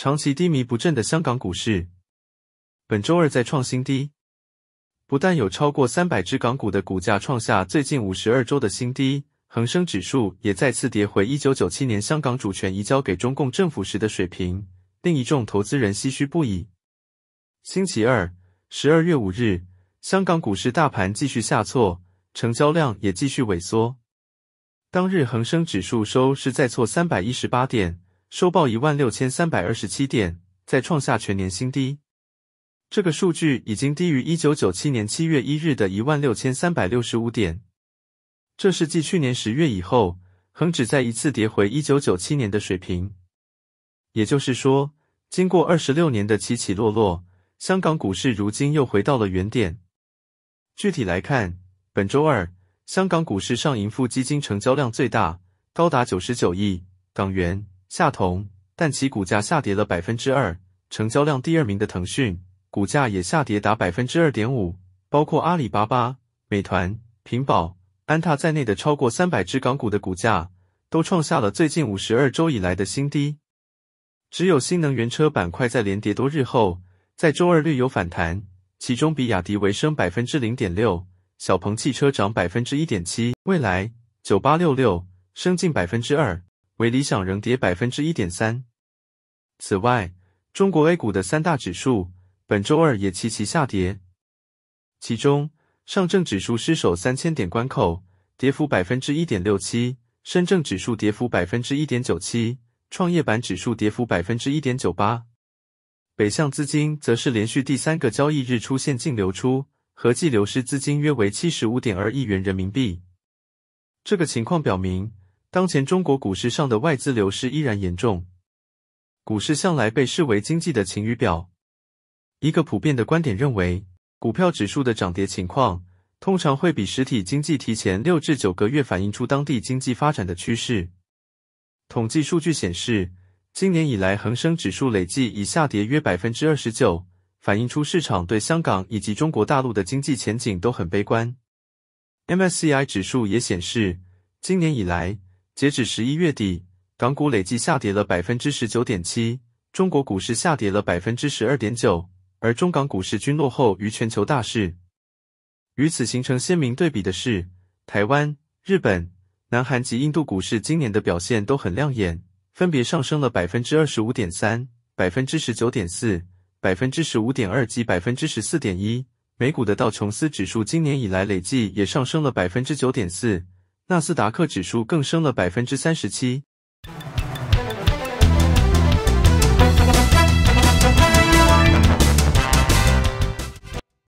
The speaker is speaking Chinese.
长期低迷不振的香港股市，本周二再创新低。不但有超过三百只港股的股价创下最近五十二周的新低，恒生指数也再次跌回一九九七年香港主权移交给中共政府时的水平，令一众投资人唏嘘不已。星期二，十二月五日，香港股市大盘继续下挫，成交量也继续萎缩。当日恒生指数收市再挫三百一十八点。收报一万六千三百二十七点，再创下全年新低。这个数据已经低于一九九七年七月一日的一万六千三百六十五点，这是继去年十月以后，恒指再一次跌回一九九七年的水平。也就是说，经过二十六年的起起落落，香港股市如今又回到了原点。具体来看，本周二香港股市上银富基金成交量最大，高达九十九亿港元。下同，但其股价下跌了百分之二，成交量第二名的腾讯股价也下跌达百分之二点五，包括阿里巴巴、美团、平保、安踏在内的超过三百只港股的股价都创下了最近五十二周以来的新低。只有新能源车板块在连跌多日后，在周二略有反弹，其中比亚迪微升百分之零点六，小鹏汽车涨百分之一点七，未来九八六六升近百分之二。为理想仍跌百分之一点三。此外，中国 A 股的三大指数本周二也齐齐下跌，其中上证指数失守三千点关口，跌幅百分之一点六七；深证指数跌幅百分之一点九七；创业板指数跌幅百分之一点九八。北向资金则是连续第三个交易日出现净流出，合计流失资金约为七十五点二亿元人民币。这个情况表明。当前中国股市上的外资流失依然严重。股市向来被视为经济的晴雨表。一个普遍的观点认为，股票指数的涨跌情况通常会比实体经济提前六至九个月反映出当地经济发展的趋势。统计数据显示，今年以来恒生指数累计已下跌约百分之二十九，反映出市场对香港以及中国大陆的经济前景都很悲观。MSCI 指数也显示，今年以来。截止十一月底，港股累计下跌了百分之十九点七，中国股市下跌了百分之十二点九，而中港股市均落后于全球大市。与此形成鲜明对比的是，台湾、日本、南韩及印度股市今年的表现都很亮眼，分别上升了百分之二十五点三、百分之十九点四、百分之十五点二及百分之十四点一。美股的道琼斯指数今年以来累计也上升了百分之九点四。纳斯达克指数更升了百分之三十七。